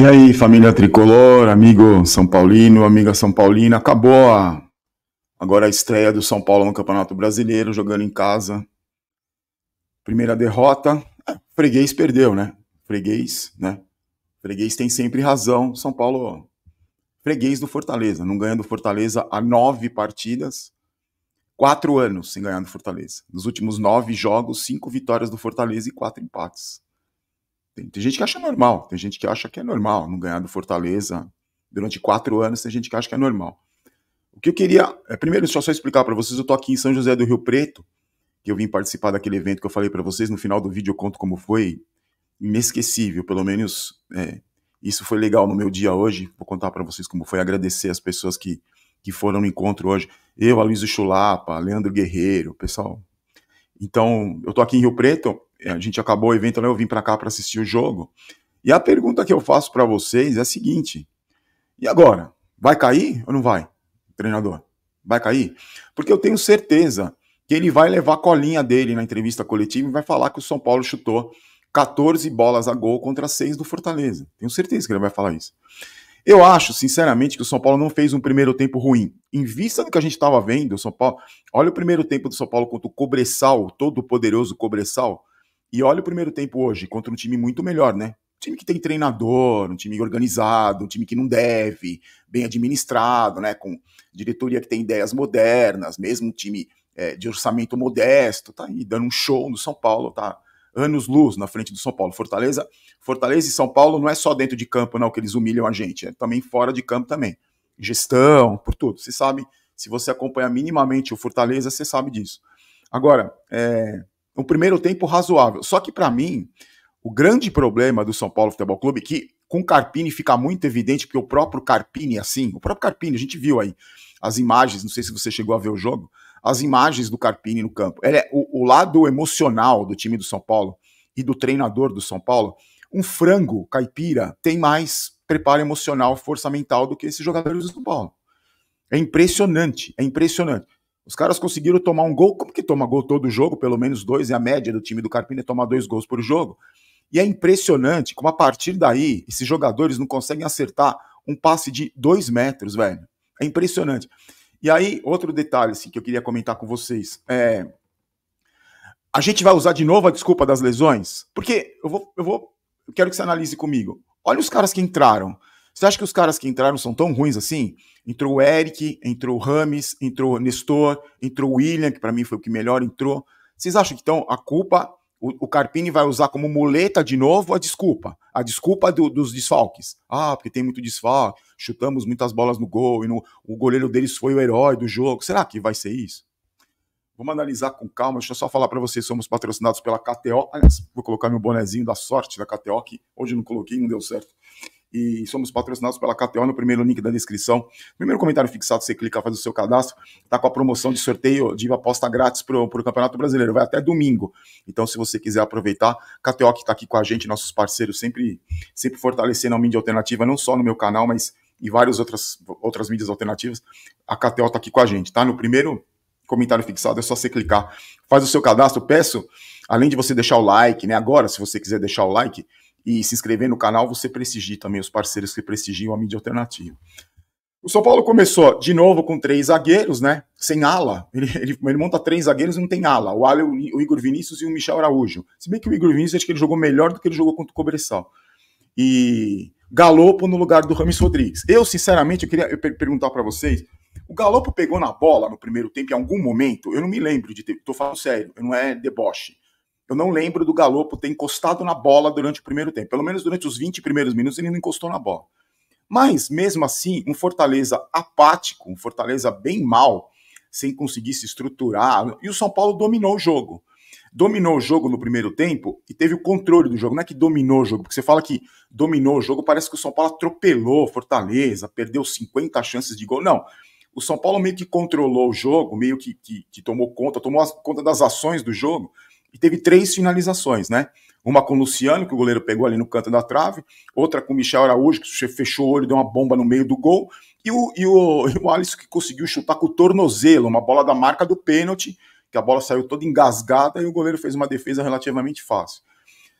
E aí, família tricolor, amigo São Paulino, amiga São Paulina, acabou a... agora a estreia do São Paulo no Campeonato Brasileiro, jogando em casa. Primeira derrota, é, freguês perdeu, né? Freguês, né? Freguês tem sempre razão. São Paulo, freguês do Fortaleza, não ganhando Fortaleza há nove partidas, quatro anos sem ganhar do Fortaleza. Nos últimos nove jogos, cinco vitórias do Fortaleza e quatro empates. Tem, tem, gente que acha normal, tem gente que acha que é normal não ganhar do Fortaleza durante quatro anos, tem gente que acha que é normal. O que eu queria, é, primeiro, deixa eu só explicar para vocês, eu tô aqui em São José do Rio Preto, que eu vim participar daquele evento que eu falei para vocês, no final do vídeo eu conto como foi, inesquecível, pelo menos é, isso foi legal no meu dia hoje, vou contar para vocês como foi, agradecer as pessoas que, que foram no encontro hoje, eu, Aloysio Chulapa, Leandro Guerreiro, pessoal. Então, eu tô aqui em Rio Preto, a gente acabou o evento, né, eu vim para cá para assistir o jogo. E a pergunta que eu faço para vocês é a seguinte: e agora? Vai cair ou não vai, treinador? Vai cair? Porque eu tenho certeza que ele vai levar a colinha dele na entrevista coletiva e vai falar que o São Paulo chutou 14 bolas a gol contra 6 do Fortaleza. Tenho certeza que ele vai falar isso. Eu acho, sinceramente, que o São Paulo não fez um primeiro tempo ruim. Em vista do que a gente estava vendo, o São Paulo. Olha o primeiro tempo do São Paulo contra o Cobressal, todo poderoso Cobressal. E olha o primeiro tempo hoje, contra um time muito melhor, né? Um time que tem treinador, um time organizado, um time que não deve, bem administrado, né? Com diretoria que tem ideias modernas, mesmo um time é, de orçamento modesto, tá aí dando um show no São Paulo, tá anos luz na frente do São Paulo. Fortaleza, Fortaleza e São Paulo não é só dentro de campo não que eles humilham a gente, é também fora de campo também. Gestão, por tudo. Você sabe, se você acompanha minimamente o Fortaleza, você sabe disso. Agora, é, um primeiro tempo razoável. Só que para mim, o grande problema do São Paulo Futebol Clube, que com Carpini fica muito evidente, porque o próprio Carpini, assim, o próprio Carpini, a gente viu aí as imagens, não sei se você chegou a ver o jogo, as imagens do Carpini no campo. Ele é o, o lado emocional do time do São Paulo e do treinador do São Paulo, um frango caipira tem mais preparo emocional, força mental do que esses jogadores do São Paulo. É impressionante, é impressionante. Os caras conseguiram tomar um gol. Como que toma gol todo jogo? Pelo menos dois, e a média do time do Carpini é tomar dois gols por jogo. E é impressionante como a partir daí esses jogadores não conseguem acertar um passe de dois metros, velho. É impressionante. E aí, outro detalhe assim, que eu queria comentar com vocês. É... A gente vai usar de novo a desculpa das lesões? Porque eu vou. Eu vou eu quero que você analise comigo. Olha os caras que entraram. Você acha que os caras que entraram são tão ruins assim? Entrou o Eric, entrou o Rames, entrou o Nestor, entrou o William, que para mim foi o que melhor entrou. Vocês acham que então a culpa, o, o Carpini vai usar como muleta de novo a desculpa? A desculpa do, dos desfalques. Ah, porque tem muito desfalque, chutamos muitas bolas no gol e no, o goleiro deles foi o herói do jogo. Será que vai ser isso? Vamos analisar com calma. Deixa eu só falar para vocês, somos patrocinados pela KTO. Aliás, vou colocar meu bonezinho da sorte da KTO, que hoje não coloquei, não deu certo e somos patrocinados pela KTO no primeiro link da descrição. Primeiro comentário fixado, você clica, faz o seu cadastro. Tá com a promoção de sorteio de aposta grátis pro, pro Campeonato Brasileiro, vai até domingo. Então, se você quiser aproveitar, KTO que tá aqui com a gente, nossos parceiros, sempre, sempre fortalecendo a mídia alternativa, não só no meu canal, mas e várias outras, outras mídias alternativas. A KTO está aqui com a gente, tá? No primeiro comentário fixado é só você clicar. Faz o seu cadastro, peço, além de você deixar o like, né? Agora, se você quiser deixar o like, e se inscrever no canal, você prestigia também os parceiros que prestigiam a mídia alternativa. O São Paulo começou de novo com três zagueiros, né? Sem ala. Ele, ele, ele monta três zagueiros e não tem ala. O ala é o, Igor Vinícius e o Michel Araújo. Se bem que o Igor Vinícius acho é que ele jogou melhor do que ele jogou contra o Cobressal. E Galopo no lugar do Rames Rodrigues. Eu, sinceramente, eu queria perguntar para vocês. O Galopo pegou na bola no primeiro tempo em algum momento. Eu não me lembro de ter. Tô falando sério, não é deboche. Eu não lembro do Galopo ter encostado na bola durante o primeiro tempo. Pelo menos durante os 20 primeiros minutos ele não encostou na bola. Mas, mesmo assim, um Fortaleza apático, um Fortaleza bem mal, sem conseguir se estruturar. E o São Paulo dominou o jogo. Dominou o jogo no primeiro tempo e teve o controle do jogo. Não é que dominou o jogo, porque você fala que dominou o jogo, parece que o São Paulo atropelou Fortaleza, perdeu 50 chances de gol. Não. O São Paulo meio que controlou o jogo, meio que, que, que tomou conta, tomou conta das ações do jogo e teve três finalizações, né? Uma com o Luciano, que o goleiro pegou ali no canto da trave, outra com o Michel Araújo, que fechou o olho, deu uma bomba no meio do gol, e o, e o, e o Alisson que conseguiu chutar com o tornozelo, uma bola da marca do pênalti, que a bola saiu toda engasgada e o goleiro fez uma defesa relativamente fácil.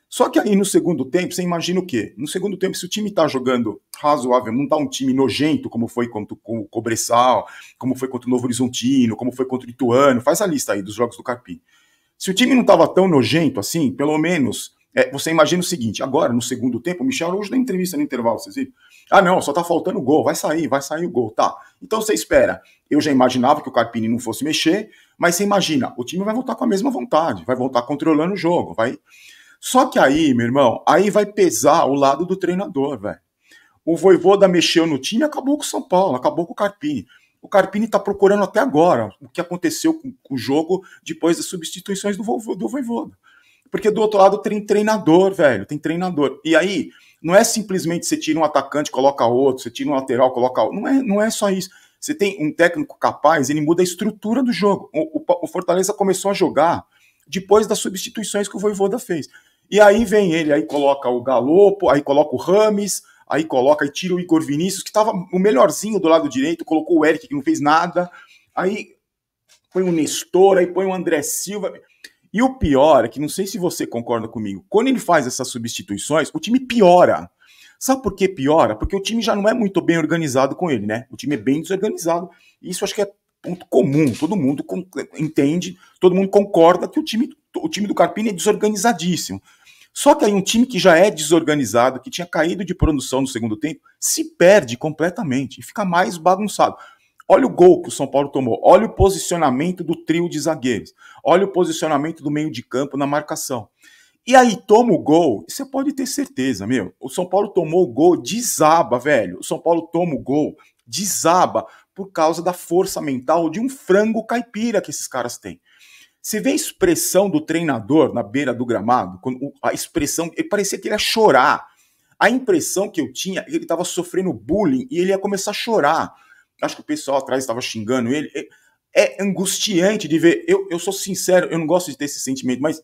Só que aí no segundo tempo, você imagina o quê? No segundo tempo, se o time está jogando razoável, não está um time nojento, como foi contra o Cobressal, como foi contra o Novo Horizontino, como foi contra o Ituano, faz a lista aí dos jogos do Carpini. Se o time não estava tão nojento assim, pelo menos é, você imagina o seguinte: agora, no segundo tempo, o Michel hoje na entrevista no intervalo, vocês viram? Ah, não, só tá faltando gol, vai sair, vai sair o gol, tá. Então você espera. Eu já imaginava que o Carpini não fosse mexer, mas você imagina, o time vai voltar com a mesma vontade, vai voltar controlando o jogo, vai. Só que aí, meu irmão, aí vai pesar o lado do treinador, velho. O Voivoda mexeu no time e acabou com o São Paulo, acabou com o Carpini o Carpini está procurando até agora o que aconteceu com, com, o jogo depois das substituições do, vovô, do Voivoda. Porque do outro lado tem treinador, velho, tem treinador. E aí, não é simplesmente você tira um atacante, coloca outro, você tira um lateral, coloca outro. Não é, não é só isso. Você tem um técnico capaz, ele muda a estrutura do jogo. O, o, o Fortaleza começou a jogar depois das substituições que o Voivoda fez. E aí vem ele, aí coloca o Galopo, aí coloca o Rames, aí coloca, e tira o Igor Vinícius, que estava o melhorzinho do lado direito, colocou o Eric, que não fez nada, aí põe o Nestor, aí põe o André Silva. E o pior é que, não sei se você concorda comigo, quando ele faz essas substituições, o time piora. Sabe por que piora? Porque o time já não é muito bem organizado com ele, né? O time é bem desorganizado. Isso acho que é ponto comum. Todo mundo entende, todo mundo concorda que o time, o time do Carpini é desorganizadíssimo. Só que aí um time que já é desorganizado, que tinha caído de produção no segundo tempo, se perde completamente e fica mais bagunçado. Olha o gol que o São Paulo tomou, olha o posicionamento do trio de zagueiros, olha o posicionamento do meio de campo na marcação. E aí toma o gol, você pode ter certeza, meu. O São Paulo tomou o gol, desaba, velho. O São Paulo toma o gol, desaba por causa da força mental de um frango caipira que esses caras têm. Você vê a expressão do treinador na beira do gramado, a expressão, ele parecia que ele ia chorar. A impressão que eu tinha, ele estava sofrendo bullying e ele ia começar a chorar. Acho que o pessoal atrás estava xingando ele. É, é angustiante de ver. Eu, eu sou sincero, eu não gosto de ter esse sentimento, mas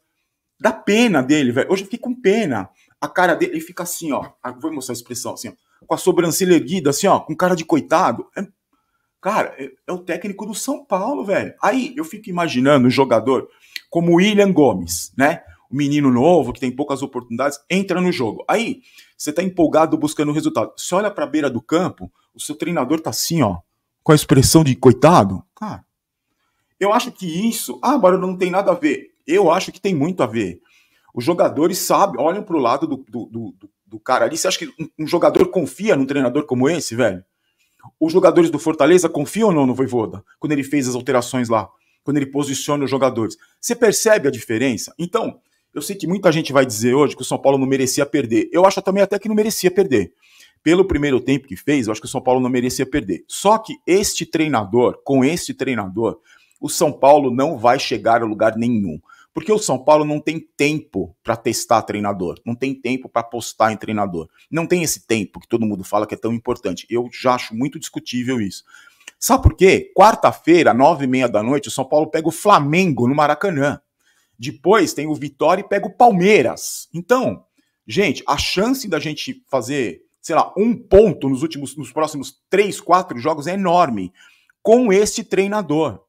dá pena dele, velho. Hoje eu fiquei com pena. A cara dele, ele fica assim, ó. Ah, vou mostrar a expressão, assim, ó, com a sobrancelha erguida, assim, ó, com cara de coitado. É Cara, é, é o técnico do São Paulo, velho. Aí eu fico imaginando um jogador como o William Gomes, né? O menino novo que tem poucas oportunidades, entra no jogo. Aí você tá empolgado buscando o resultado. Você olha pra beira do campo, o seu treinador tá assim, ó, com a expressão de coitado. Cara, eu acho que isso. Ah, agora não tem nada a ver. Eu acho que tem muito a ver. Os jogadores sabem, olham pro lado do, do, do, do cara ali. Você acha que um jogador confia num treinador como esse, velho? Os jogadores do Fortaleza confiam ou não no Voivoda quando ele fez as alterações lá, quando ele posiciona os jogadores? Você percebe a diferença? Então, eu sei que muita gente vai dizer hoje que o São Paulo não merecia perder. Eu acho também até que não merecia perder. Pelo primeiro tempo que fez, eu acho que o São Paulo não merecia perder. Só que este treinador, com este treinador, o São Paulo não vai chegar a lugar nenhum. Porque o São Paulo não tem tempo para testar treinador, não tem tempo para apostar em treinador. Não tem esse tempo que todo mundo fala que é tão importante. Eu já acho muito discutível isso. Sabe por quê? Quarta-feira, nove e meia da noite, o São Paulo pega o Flamengo no Maracanã. Depois tem o Vitória e pega o Palmeiras. Então, gente, a chance da gente fazer, sei lá, um ponto nos últimos, nos próximos três, quatro jogos é enorme com este treinador.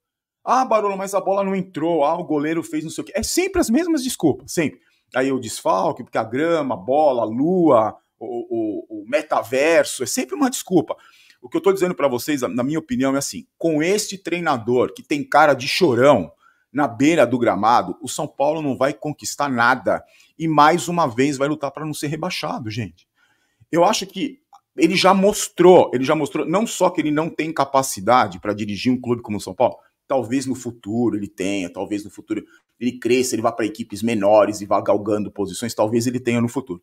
Ah, Barolo, mas a bola não entrou. Ah, o goleiro fez não sei o quê. É sempre as mesmas desculpas, sempre. Aí o desfalque, porque a grama, a bola, a lua, o, o, o metaverso, é sempre uma desculpa. O que eu estou dizendo para vocês, na minha opinião, é assim: com este treinador que tem cara de chorão na beira do gramado, o São Paulo não vai conquistar nada e mais uma vez vai lutar para não ser rebaixado, gente. Eu acho que ele já mostrou, ele já mostrou não só que ele não tem capacidade para dirigir um clube como o São Paulo, Talvez no futuro ele tenha, talvez no futuro ele cresça, ele vá para equipes menores e vá galgando posições, talvez ele tenha no futuro.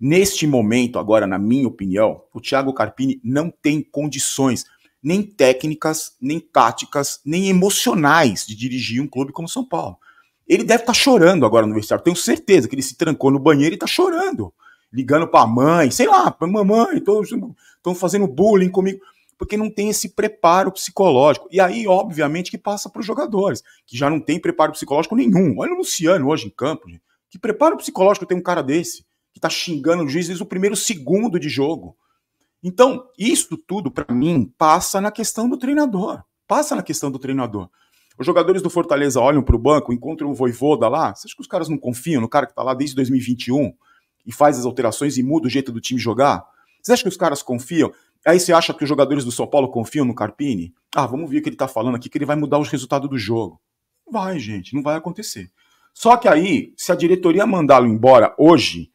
Neste momento, agora, na minha opinião, o Thiago Carpini não tem condições, nem técnicas, nem táticas, nem emocionais de dirigir um clube como São Paulo. Ele deve estar tá chorando agora no vestiário. Tenho certeza que ele se trancou no banheiro e está chorando. Ligando para a mãe, sei lá, para a mamãe, estão fazendo bullying comigo porque não tem esse preparo psicológico. E aí, obviamente, que passa para os jogadores, que já não tem preparo psicológico nenhum. Olha o Luciano hoje em campo, gente. Que preparo psicológico tem um cara desse, que está xingando o juiz desde o primeiro segundo de jogo. Então, isso tudo, para mim, passa na questão do treinador. Passa na questão do treinador. Os jogadores do Fortaleza olham para o banco, encontram o Voivoda lá. Você acha que os caras não confiam no cara que está lá desde 2021 e faz as alterações e muda o jeito do time jogar? Você acha que os caras confiam? Aí você acha que os jogadores do São Paulo confiam no Carpini? Ah, vamos ver o que ele está falando aqui, que ele vai mudar os resultados do jogo. Vai, gente, não vai acontecer. Só que aí, se a diretoria mandá-lo embora hoje,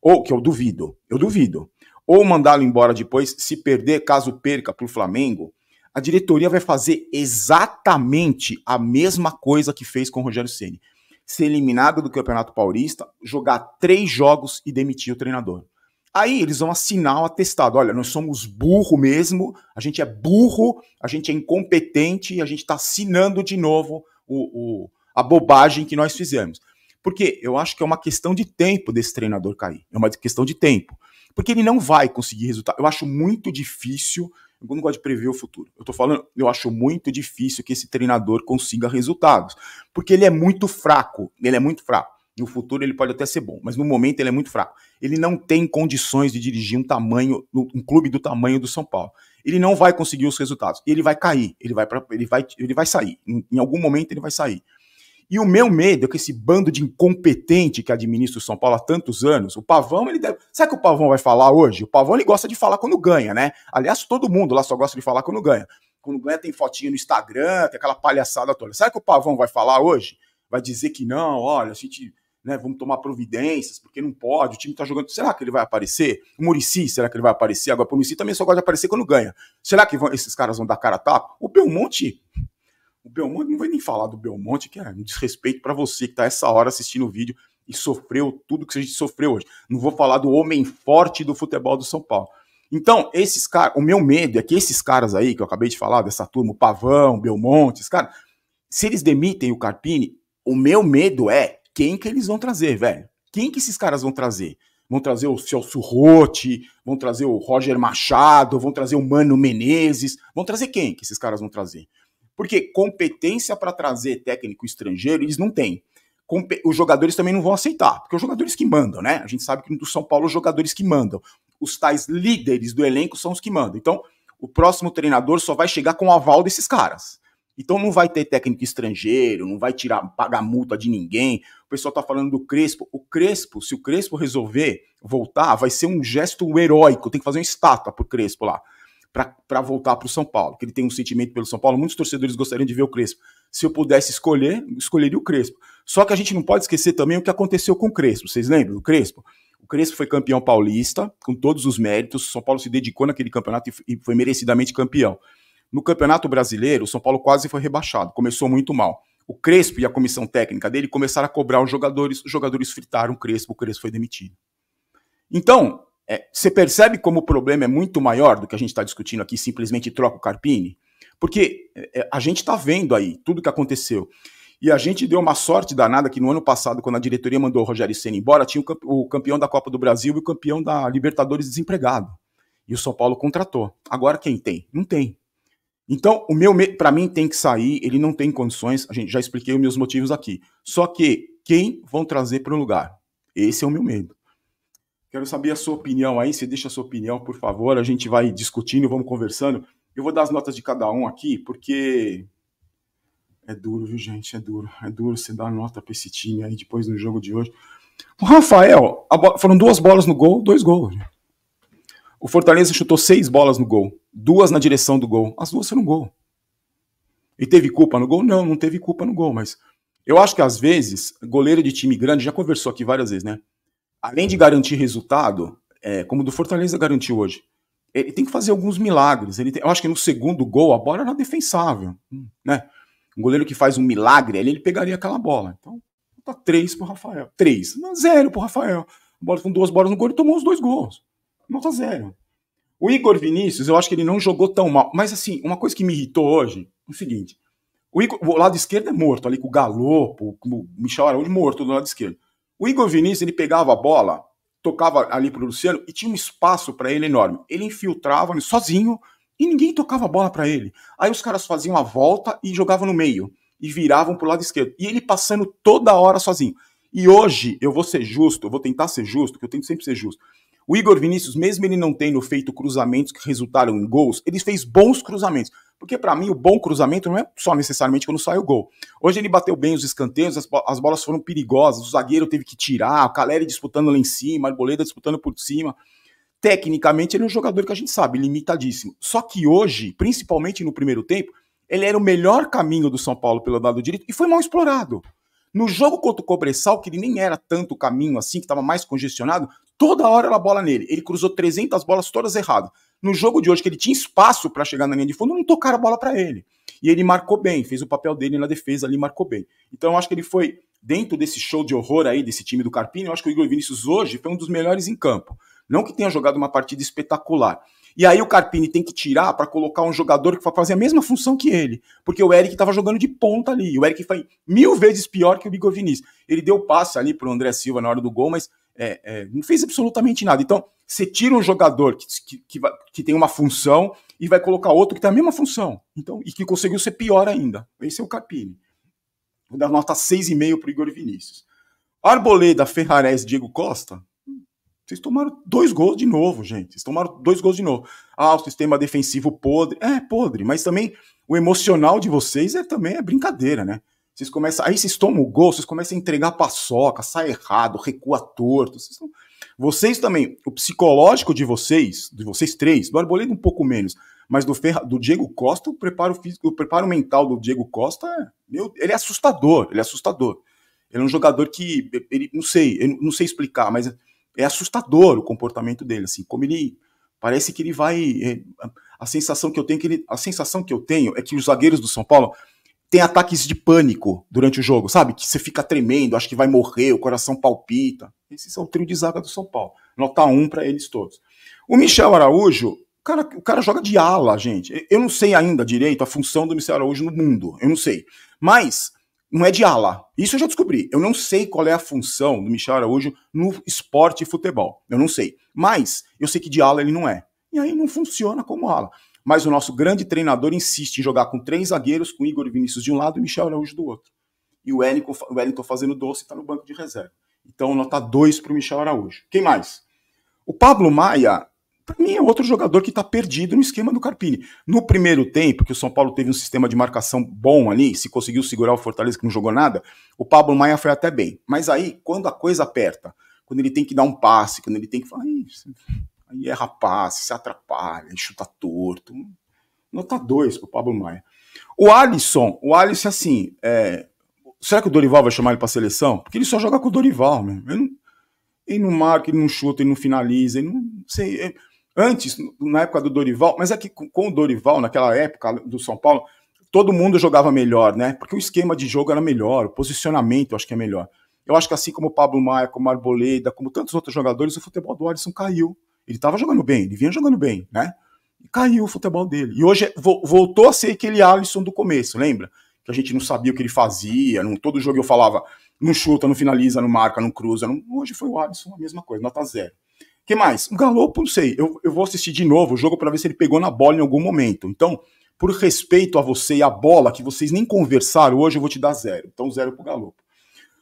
ou que eu duvido, eu duvido, ou mandá-lo embora depois, se perder, caso perca para o Flamengo, a diretoria vai fazer exatamente a mesma coisa que fez com o Rogério Ceni, ser eliminado do Campeonato Paulista, jogar três jogos e demitir o treinador. Aí eles vão assinar o atestado. Olha, nós somos burro mesmo, a gente é burro, a gente é incompetente e a gente está assinando de novo o, o, a bobagem que nós fizemos. Porque eu acho que é uma questão de tempo desse treinador cair. É uma questão de tempo. Porque ele não vai conseguir resultado. Eu acho muito difícil. Eu não gosto de prever o futuro. Eu tô falando, eu acho muito difícil que esse treinador consiga resultados. Porque ele é muito fraco. Ele é muito fraco. No futuro ele pode até ser bom, mas no momento ele é muito fraco. Ele não tem condições de dirigir um tamanho, um clube do tamanho do São Paulo. Ele não vai conseguir os resultados. Ele vai cair, ele vai, pra, ele vai, ele vai sair. Em, em algum momento ele vai sair. E o meu medo é que esse bando de incompetente que administra o São Paulo há tantos anos, o Pavão, ele deve. Sabe o que o Pavão vai falar hoje? O Pavão ele gosta de falar quando ganha, né? Aliás, todo mundo lá só gosta de falar quando ganha. Quando ganha tem fotinha no Instagram, tem aquela palhaçada toda. Sabe que o Pavão vai falar hoje? Vai dizer que não, olha, a gente né? Vamos tomar providências, porque não pode, o time tá jogando. Será que ele vai aparecer? O Murici, será que ele vai aparecer? Agora, o Murici também só gosta de aparecer quando ganha. Será que vão, esses caras vão dar cara a tapa? O Belmonte. O Belmonte, não vai nem falar do Belmonte, que é um desrespeito para você que tá essa hora assistindo o vídeo e sofreu tudo que a gente sofreu hoje. Não vou falar do homem forte do futebol do São Paulo. Então, esses caras, o meu medo é que esses caras aí que eu acabei de falar, dessa turma, o Pavão, o Belmonte, esses caras, se eles demitem o Carpini, o meu medo é quem que eles vão trazer, velho? Quem que esses caras vão trazer? Vão trazer o Celso Rotti, vão trazer o Roger Machado, vão trazer o Mano Menezes, vão trazer quem que esses caras vão trazer? Porque competência para trazer técnico estrangeiro eles não têm. Os jogadores também não vão aceitar, porque os jogadores que mandam, né? A gente sabe que no São Paulo os jogadores que mandam. Os tais líderes do elenco são os que mandam. Então, o próximo treinador só vai chegar com o aval desses caras. Então não vai ter técnico estrangeiro, não vai tirar, pagar multa de ninguém. O pessoal tá falando do Crespo. O Crespo, se o Crespo resolver voltar, vai ser um gesto heróico. Tem que fazer uma estátua pro Crespo lá, para voltar pro São Paulo, que ele tem um sentimento pelo São Paulo. Muitos torcedores gostariam de ver o Crespo. Se eu pudesse escolher, escolheria o Crespo. Só que a gente não pode esquecer também o que aconteceu com o Crespo. Vocês lembram do Crespo? O Crespo foi campeão paulista, com todos os méritos. O São Paulo se dedicou naquele campeonato e foi merecidamente campeão. No Campeonato Brasileiro, o São Paulo quase foi rebaixado, começou muito mal. O Crespo e a comissão técnica dele começaram a cobrar os jogadores, os jogadores fritaram o Crespo, o Crespo foi demitido. Então, é, você é, percebe como o problema é muito maior do que a gente está discutindo aqui, simplesmente troca o Carpini? Porque é, é a gente está vendo aí tudo que aconteceu. E a gente deu uma sorte danada que no ano passado, quando a diretoria mandou o Rogério Senna embora, tinha o campeão da Copa do Brasil e o campeão da Libertadores desempregado. E o São Paulo contratou. Agora quem tem? Não tem. Então, o meu para mim tem que sair, ele não tem condições, a gente já expliquei os meus motivos aqui. Só que quem vão trazer para o lugar? Esse é o meu medo. Quero saber a sua opinião aí, você deixa a sua opinião, por favor, a gente vai discutindo, vamos conversando. Eu vou dar as notas de cada um aqui, porque é duro, viu, gente? É duro. É duro você dar nota para esse time aí depois do jogo de hoje. O Rafael, foram duas bolas no gol, dois gols. Gente. O Fortaleza chutou seis bolas no gol, duas na direção do gol. As duas foram gol. E teve culpa no gol? Não, não teve culpa no gol, mas eu acho que às vezes, goleiro de time grande, já conversou aqui várias vezes, né? Além de garantir resultado, é, como o do Fortaleza garantiu hoje, ele tem que fazer alguns milagres. Ele tem, eu acho que no segundo gol a bola era defensável, né? Um goleiro que faz um milagre ali, ele pegaria aquela bola. Então, tá três pro Rafael. Três. Não, zero pro Rafael. A bola, com duas bolas no gol, ele tomou os dois gols nota zero. O Igor Vinícius, eu acho que ele não jogou tão mal. Mas, assim, uma coisa que me irritou hoje é o seguinte: o, Igor, o lado esquerdo é morto, ali com o Galopo, com o Michel Araújo morto do lado esquerdo. O Igor Vinícius, ele pegava a bola, tocava ali pro Luciano e tinha um espaço para ele enorme. Ele infiltrava sozinho e ninguém tocava a bola para ele. Aí os caras faziam a volta e jogavam no meio e viravam pro lado esquerdo. E ele passando toda hora sozinho. E hoje, eu vou ser justo, eu vou tentar ser justo, que eu tento sempre ser justo. O Igor Vinícius, mesmo ele não tendo feito cruzamentos que resultaram em gols, ele fez bons cruzamentos. Porque para mim o bom cruzamento não é só necessariamente quando sai o gol. Hoje ele bateu bem os escanteios, as, bo as bolas foram perigosas, o zagueiro teve que tirar, o Caleri disputando lá em cima, a Arboleda disputando por cima. Tecnicamente ele é um jogador que a gente sabe, limitadíssimo. Só que hoje, principalmente no primeiro tempo, ele era o melhor caminho do São Paulo pelo lado direito e foi mal explorado. No jogo contra o Cobressal, que ele nem era tanto caminho assim, que estava mais congestionado, Toda hora ela bola nele. Ele cruzou 300 bolas todas erradas. No jogo de hoje, que ele tinha espaço para chegar na linha de fundo, não tocaram a bola para ele. E ele marcou bem, fez o papel dele na defesa ali, marcou bem. Então eu acho que ele foi, dentro desse show de horror aí, desse time do Carpini, eu acho que o Igor Vinícius hoje foi um dos melhores em campo. Não que tenha jogado uma partida espetacular. E aí o Carpini tem que tirar para colocar um jogador que fazia a mesma função que ele. Porque o Eric estava jogando de ponta ali. O Eric foi mil vezes pior que o Igor Vinícius. Ele deu passe ali para o André Silva na hora do gol, mas é, é, não fez absolutamente nada. Então, você tira um jogador que, que, que, que, tem uma função e vai colocar outro que tem a mesma função. Então, e que conseguiu ser pior ainda. Esse é o Capini. Vou dar nota 6,5 para o Igor Vinícius. Arboleda, Ferrares Diego Costa. Vocês tomaram dois gols de novo, gente. Vocês tomaram dois gols de novo. Ah, o sistema defensivo podre. É, podre, mas também o emocional de vocês é também é brincadeira, né? Vocês começam, aí vocês tomam o gol, vocês começam a entregar paçoca, sai errado, recua torto. Vocês, vocês também, o psicológico de vocês, de vocês três, do Arboleda um pouco menos, mas do, Ferra, do Diego Costa, o preparo físico, o preparo mental do Diego Costa, é, meu, ele é assustador, ele é assustador. Ele é um jogador que, ele, não sei, eu não sei explicar, mas é assustador o comportamento dele, assim, como ele parece que ele vai, é, a sensação que eu tenho que ele, a sensação que eu tenho é que os zagueiros do São Paulo tem ataques de pânico durante o jogo, sabe? Que você fica tremendo, acha que vai morrer, o coração palpita. Esse é o trio de zaga do São Paulo. Nota um para eles todos. O Michel Araújo, o cara, o cara joga de ala, gente. Eu não sei ainda direito a função do Michel Araújo no mundo, eu não sei. Mas não é de ala. Isso eu já descobri. Eu não sei qual é a função do Michel Araújo no esporte e futebol. Eu não sei. Mas eu sei que de ala ele não é. E aí não funciona como ala. Mas o nosso grande treinador insiste em jogar com três zagueiros, com Igor Vinícius de um lado e Michel Araújo do outro. E o Wellington, o Wellington fazendo doce está no banco de reserva. Então, nota 2 para o Michel Araújo. Quem mais? O Pablo Maia, para mim, é outro jogador que está perdido no esquema do Carpini. No primeiro tempo, que o São Paulo teve um sistema de marcação bom ali, se conseguiu segurar o Fortaleza, que não jogou nada, o Pablo Maia foi até bem. Mas aí, quando a coisa aperta, quando ele tem que dar um passe, quando ele tem que falar, aí erra passe, se atrapalha, chuta torto. Nota 2 pro Pablo Maia. O Alisson, o Alisson, assim, é... será que o Dorival vai chamar ele pra seleção? Porque ele só joga com o Dorival, meu. Ele não, ele não marca, ele não chuta, ele não finaliza, ele não sei. É, antes, na época do Dorival, mas é que com o Dorival, naquela época do São Paulo, todo mundo jogava melhor, né? Porque o esquema de jogo era melhor, o posicionamento eu acho que é melhor. Eu acho que assim como o Pablo Maia, como Arboleda, como tantos outros jogadores, o futebol do Alisson caiu. Ele estava jogando bem, ele vinha jogando bem, né? E caiu o futebol dele. E hoje voltou a ser aquele Alisson do começo, lembra? Que a gente não sabia o que ele fazia, não, todo jogo eu falava, não chuta, não finaliza, não marca, não cruza. Não... Hoje foi o Alisson, a mesma coisa, nota zero. que mais? O Galopo, não sei, eu, eu vou assistir de novo o jogo para ver se ele pegou na bola em algum momento. Então, por respeito a você e a bola, que vocês nem conversaram hoje, eu vou te dar zero. Então, zero pro Galopo.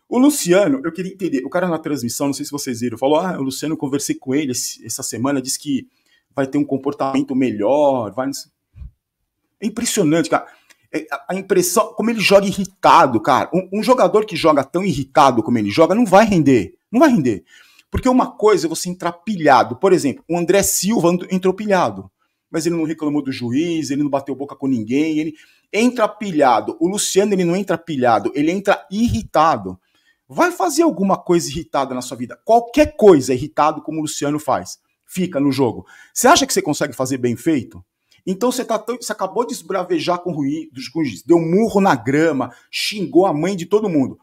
O Luciano, eu queria entender, o cara na transmissão, não sei se vocês viram, falou: ah, o Luciano, eu conversei com ele essa semana, disse que vai ter um comportamento melhor, vai. É impressionante, cara. É, a impressão, como ele joga irritado, cara. Um, um jogador que joga tão irritado como ele joga não vai render. Não vai render. Porque uma coisa é você entrar pilhado. Por exemplo, o André Silva entrou pilhado. Mas ele não reclamou do juiz, ele não bateu boca com ninguém. Ele entra pilhado. O Luciano, ele não entra pilhado, ele entra irritado. Vai fazer alguma coisa irritada na sua vida. Qualquer coisa irritado, como o Luciano faz. Fica no jogo. Você acha que você consegue fazer bem feito? Então você, tá tão, você acabou de esbravejar com ruídos, com giz, deu um murro na grama, xingou a mãe de todo mundo.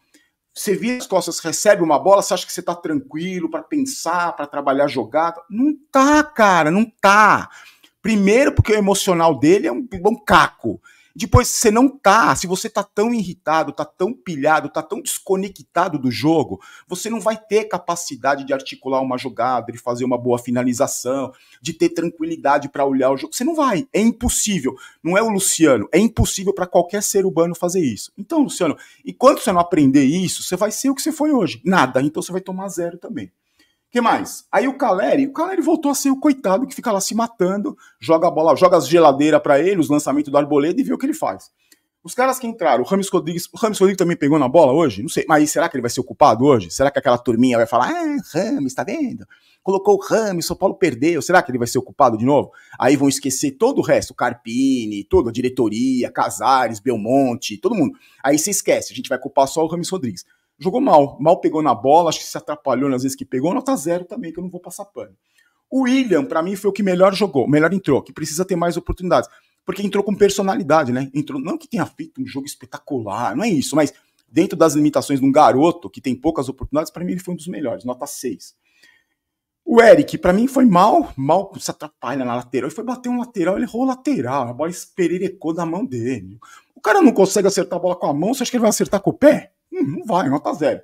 Você vira as costas, recebe uma bola, você acha que você está tranquilo para pensar, para trabalhar jogada. Não tá, cara, não tá. Primeiro, porque o emocional dele é um, um caco. Depois, você não tá, se você tá tão irritado, tá tão pilhado, tá tão desconectado do jogo, você não vai ter capacidade de articular uma jogada, de fazer uma boa finalização, de ter tranquilidade para olhar o jogo. Você não vai, é impossível. Não é o Luciano, é impossível para qualquer ser humano fazer isso. Então, Luciano, enquanto você não aprender isso, você vai ser o que você foi hoje. Nada, então você vai tomar zero também que mais? Aí o Caleri, o Caleri voltou a ser o coitado que fica lá se matando, joga a bola, joga as geladeiras para ele, os lançamentos do Arboleda e vê o que ele faz. Os caras que entraram, o Rames Rodrigues, o Rames Rodrigues também pegou na bola hoje? Não sei, mas será que ele vai ser ocupado hoje? Será que aquela turminha vai falar, ah, Rames, tá vendo? Colocou o Rames, São Paulo perdeu, será que ele vai ser ocupado de novo? Aí vão esquecer todo o resto, Carpini, toda a diretoria, Casares, Belmonte, todo mundo. Aí se esquece, a gente vai culpar só o Rames Rodrigues jogou mal. Mal pegou na bola, acho que se atrapalhou nas vezes que pegou. Nota zero também, que eu não vou passar pano. O William, para mim, foi o que melhor jogou, melhor entrou, que precisa ter mais oportunidades. Porque entrou com personalidade, né? Entrou, não que tenha feito um jogo espetacular, não é isso, mas dentro das limitações de um garoto que tem poucas oportunidades, para mim ele foi um dos melhores, nota 6. O Eric, para mim, foi mal, mal se atrapalha na lateral. Ele foi bater um lateral, ele errou o lateral, a bola espererecou da mão dele. O cara não consegue acertar a bola com a mão, você acha que ele vai acertar com o pé? Não uhum, vai, nota zero.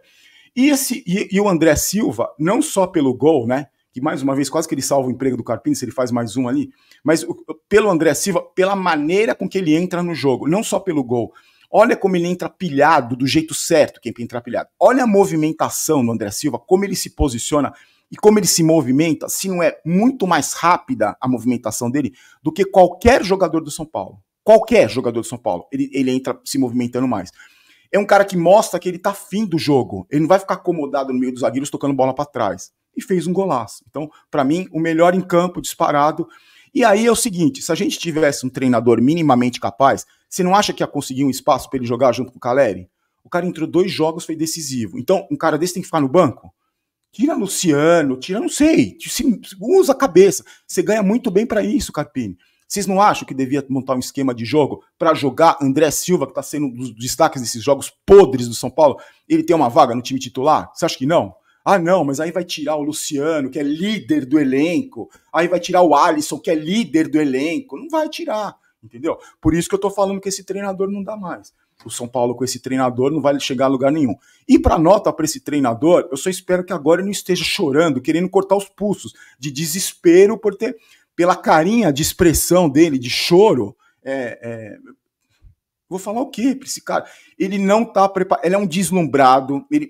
E, esse, e, e, o André Silva, não só pelo gol, né? Que mais uma vez quase que ele salva o emprego do Carpini, se ele faz mais um ali, mas o, pelo André Silva, pela maneira com que ele entra no jogo, não só pelo gol. Olha como ele entra pilhado, do jeito certo, quem entra pilhado. Olha a movimentação do André Silva, como ele se posiciona e como ele se movimenta, se não é muito mais rápida a movimentação dele do que qualquer jogador do São Paulo. Qualquer jogador do São Paulo, ele, ele entra se movimentando mais é um cara que mostra que ele tá fim do jogo. Ele não vai ficar acomodado no meio dos zagueiros tocando bola para trás. E fez um golaço. Então, para mim, o melhor em campo disparado. E aí é o seguinte: se a gente tivesse um treinador minimamente capaz, você não acha que ia conseguir um espaço para ele jogar junto com o Caleri? O cara entrou dois jogos, foi decisivo. Então, um cara desse tem que ficar no banco? Tira Luciano, tira, não sei. Usa a cabeça. Você ganha muito bem para isso, Carpini. Vocês não acham que devia montar um esquema de jogo para jogar André Silva, que está sendo um dos destaques desses jogos podres do São Paulo? Ele tem uma vaga no time titular? Você acha que não? Ah, não, mas aí vai tirar o Luciano, que é líder do elenco. Aí vai tirar o Alisson, que é líder do elenco. Não vai tirar, entendeu? Por isso que eu estou falando que esse treinador não dá mais. O São Paulo com esse treinador não vai chegar a lugar nenhum. E para nota para esse treinador, eu só espero que agora ele não esteja chorando, querendo cortar os pulsos de desespero por ter pela carinha de expressão dele, de choro, é, é, vou falar o quê para esse cara? Ele não tá preparado, ele é um deslumbrado, ele...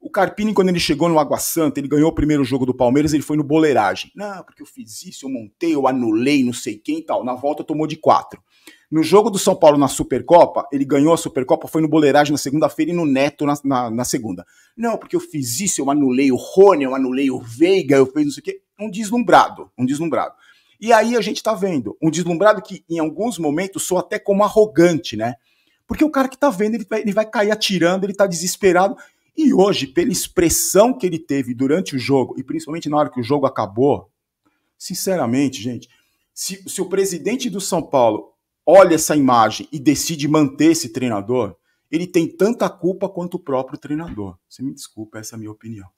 O Carpini, quando ele chegou no Água Santa, ele ganhou o primeiro jogo do Palmeiras, ele foi no boleiragem. Não, porque eu fiz isso, eu montei, eu anulei, não sei quem e tal. Na volta tomou de quatro. No jogo do São Paulo na Supercopa, ele ganhou a Supercopa, foi no boleiragem na segunda-feira e no Neto na, na, na, segunda. Não, porque eu fiz isso, eu anulei o Rony, eu anulei o Veiga, eu fiz não sei o quê. Um deslumbrado, um deslumbrado. E aí a gente está vendo um deslumbrado que, em alguns momentos, sou até como arrogante, né? Porque o cara que está vendo, ele vai, ele vai cair atirando, ele está desesperado. E hoje, pela expressão que ele teve durante o jogo, e principalmente na hora que o jogo acabou, sinceramente, gente, se, se o presidente do São Paulo olha essa imagem e decide manter esse treinador, ele tem tanta culpa quanto o próprio treinador. Você me desculpa, essa é a minha opinião.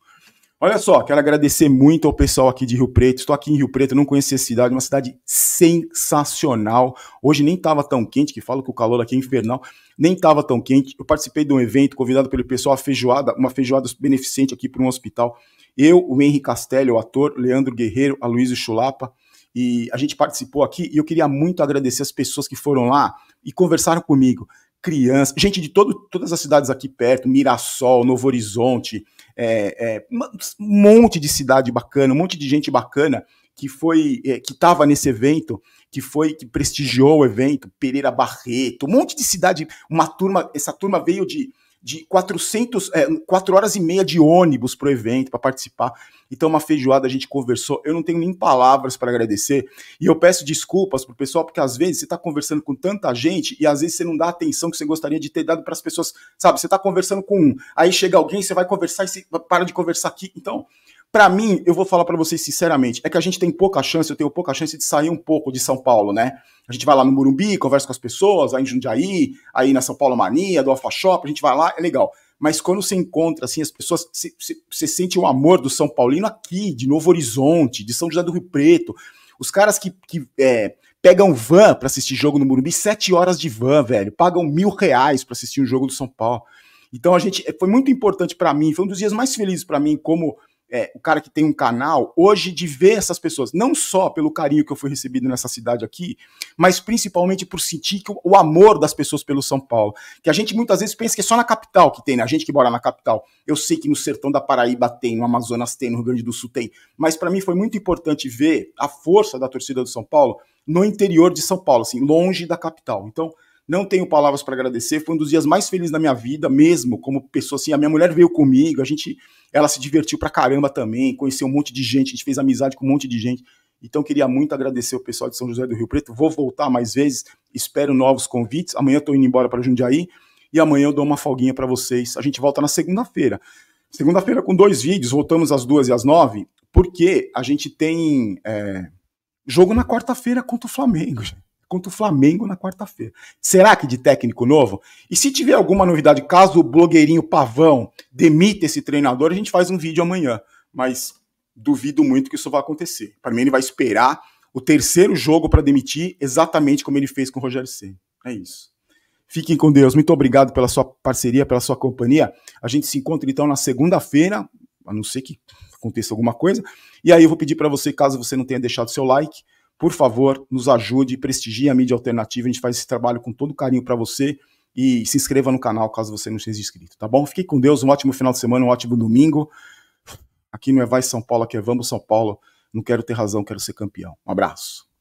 Olha só, quero agradecer muito ao pessoal aqui de Rio Preto. Estou aqui em Rio Preto, não conhecia a cidade, uma cidade sensacional. Hoje nem estava tão quente, que falo que o calor aqui é infernal, nem estava tão quente. Eu participei de um evento convidado pelo pessoal, a feijoada, uma feijoada beneficente aqui para um hospital. Eu, o Henri Castello, o ator, Leandro Guerreiro, a Luísa Chulapa, e a gente participou aqui e eu queria muito agradecer as pessoas que foram lá e conversaram comigo. Crianças, gente de todo, todas as cidades aqui perto, Mirassol, Novo Horizonte, é, é, um monte de cidade bacana, um monte de gente bacana que foi é, que estava nesse evento, que foi que prestigiou o evento, Pereira Barreto, um monte de cidade, uma turma, essa turma veio de de 400, é, 4 horas e meia de ônibus para o evento, para participar. Então, uma feijoada, a gente conversou. Eu não tenho nem palavras para agradecer. E eu peço desculpas para o pessoal, porque às vezes você está conversando com tanta gente e às vezes você não dá a atenção que você gostaria de ter dado para as pessoas. Sabe, você está conversando com um, aí chega alguém, você vai conversar e você para de conversar aqui. Então, para mim, eu vou falar para vocês sinceramente, é que a gente tem pouca chance, eu tenho pouca chance de sair um pouco de São Paulo, né? A gente vai lá no Murumbi, conversa com as pessoas, aí em Jundiaí, aí na São Paulo Mania, do Alfa Shop, a gente vai lá, é legal. Mas quando você encontra, assim, as pessoas, você sente o amor do São Paulino aqui, de Novo Horizonte, de São José do Rio Preto. Os caras que, que é, pegam van para assistir jogo no Murumbi, sete horas de van, velho, pagam mil reais para assistir um jogo do São Paulo. Então a gente foi muito importante para mim, foi um dos dias mais felizes para mim como é, o cara que tem um canal, hoje de ver essas pessoas, não só pelo carinho que eu fui recebido nessa cidade aqui, mas principalmente por sentir que o, o amor das pessoas pelo São Paulo. Que a gente muitas vezes pensa que é só na capital que tem, né? A gente que mora na capital. Eu sei que no sertão da Paraíba tem, no Amazonas tem, no Rio Grande do Sul tem. Mas para mim foi muito importante ver a força da torcida do São Paulo no interior de São Paulo, assim, longe da capital. Então, não tenho palavras para agradecer. Foi um dos dias mais felizes da minha vida, mesmo como pessoa assim. A minha mulher veio comigo, a gente, ela se divertiu pra caramba também, conheceu um monte de gente, a gente fez amizade com um monte de gente. Então queria muito agradecer o pessoal de São José do Rio Preto. Vou voltar mais vezes, espero novos convites. Amanhã estou indo embora para Jundiaí e amanhã eu dou uma folguinha para vocês. A gente volta na segunda-feira. Segunda-feira com dois vídeos, voltamos às duas e às nove, porque a gente tem é, jogo na quarta-feira contra o Flamengo. Gente contra o Flamengo na quarta-feira. Será que de técnico novo? E se tiver alguma novidade, caso o blogueirinho Pavão demita esse treinador, a gente faz um vídeo amanhã. Mas duvido muito que isso vá acontecer. Para mim, ele vai esperar o terceiro jogo para demitir, exatamente como ele fez com o Rogério Senna. É isso. Fiquem com Deus. Muito obrigado pela sua parceria, pela sua companhia. A gente se encontra então na segunda-feira, a não ser que aconteça alguma coisa. E aí eu vou pedir para você, caso você não tenha deixado seu like, por favor, nos ajude, prestigie a mídia alternativa. A gente faz esse trabalho com todo carinho para você. E se inscreva no canal caso você não seja inscrito, tá bom? Fique com Deus, um ótimo final de semana, um ótimo domingo. Aqui não é Vai São Paulo, aqui é Vamos São Paulo. Não quero ter razão, quero ser campeão. Um abraço.